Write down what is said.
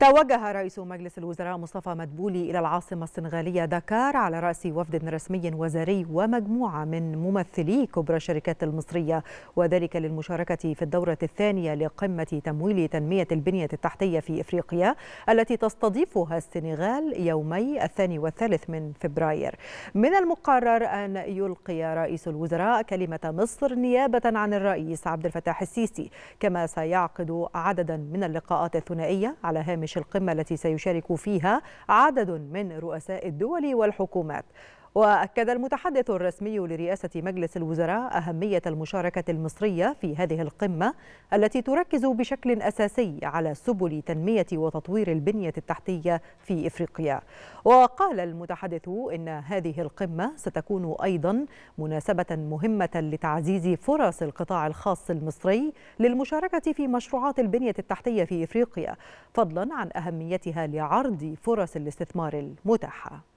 توجه رئيس مجلس الوزراء مصطفى مدبولي إلى العاصمة السنغالية دكار على رأس وفد رسمي وزاري ومجموعة من ممثلي كبرى الشركات المصرية وذلك للمشاركة في الدورة الثانية لقمة تمويل تنمية البنية التحتية في إفريقيا التي تستضيفها السنغال يومي الثاني والثالث من فبراير من المقرر أن يلقي رئيس الوزراء كلمة مصر نيابة عن الرئيس عبد الفتاح السيسي كما سيعقد عددا من اللقاءات الثنائية على هامش هامش القمة التي سيشارك فيها عدد من رؤساء الدول والحكومات وأكد المتحدث الرسمي لرئاسة مجلس الوزراء أهمية المشاركة المصرية في هذه القمة التي تركز بشكل أساسي على سبل تنمية وتطوير البنية التحتية في إفريقيا وقال المتحدث إن هذه القمة ستكون أيضا مناسبة مهمة لتعزيز فرص القطاع الخاص المصري للمشاركة في مشروعات البنية التحتية في إفريقيا فضلا عن أهميتها لعرض فرص الاستثمار المتاحة